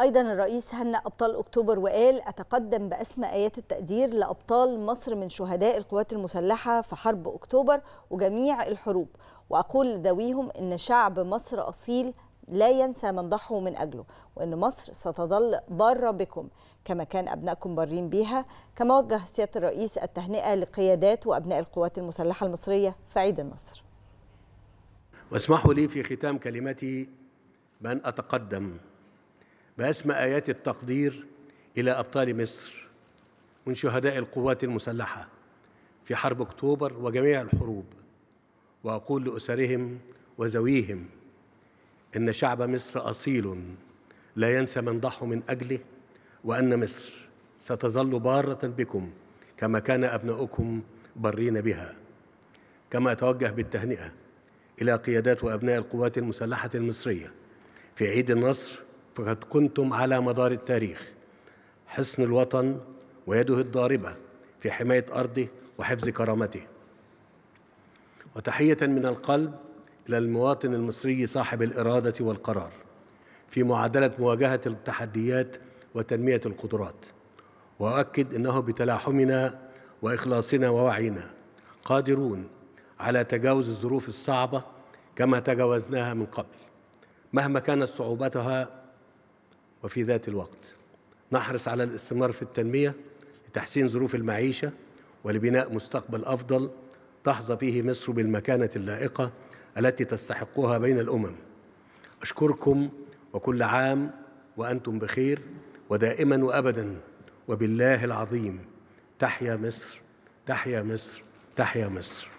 أيضا الرئيس هنأ أبطال أكتوبر وقال أتقدم بأسمى آيات التقدير لأبطال مصر من شهداء القوات المسلحة في حرب أكتوبر وجميع الحروب وأقول لذويهم أن شعب مصر أصيل لا ينسى من ضحوا من أجله وأن مصر ستظل بارة بكم كما كان أبنائكم بارين بها كما وجه سيادة الرئيس التهنئة لقيادات وأبناء القوات المسلحة المصرية في عيد النصر واسمحوا لي في ختام كلمتي بأن أتقدم بأسمى آيات التقدير إلى أبطال مصر من شهداء القوات المسلحة في حرب أكتوبر وجميع الحروب وأقول لأسرهم وزويهم إن شعب مصر أصيل لا ينسى من ضحوا من أجله وأن مصر ستظل بارة بكم كما كان أبناؤكم برين بها كما أتوجه بالتهنئة إلى قيادات وأبناء القوات المسلحة المصرية في عيد النصر فقد كنتم على مدار التاريخ حصن الوطن ويده الضاربة في حماية أرضه وحفظ كرامته وتحية من القلب إلى المواطن المصري صاحب الإرادة والقرار في معادلة مواجهة التحديات وتنمية القدرات وأؤكد أنه بتلاحمنا وإخلاصنا ووعينا قادرون على تجاوز الظروف الصعبة كما تجاوزناها من قبل مهما كانت صعوبتها وفي ذات الوقت نحرص على الاستمرار في التنمية لتحسين ظروف المعيشة ولبناء مستقبل أفضل تحظى فيه مصر بالمكانة اللائقة التي تستحقها بين الأمم أشكركم وكل عام وأنتم بخير ودائما وأبدا وبالله العظيم تحيا مصر تحيا مصر تحيا مصر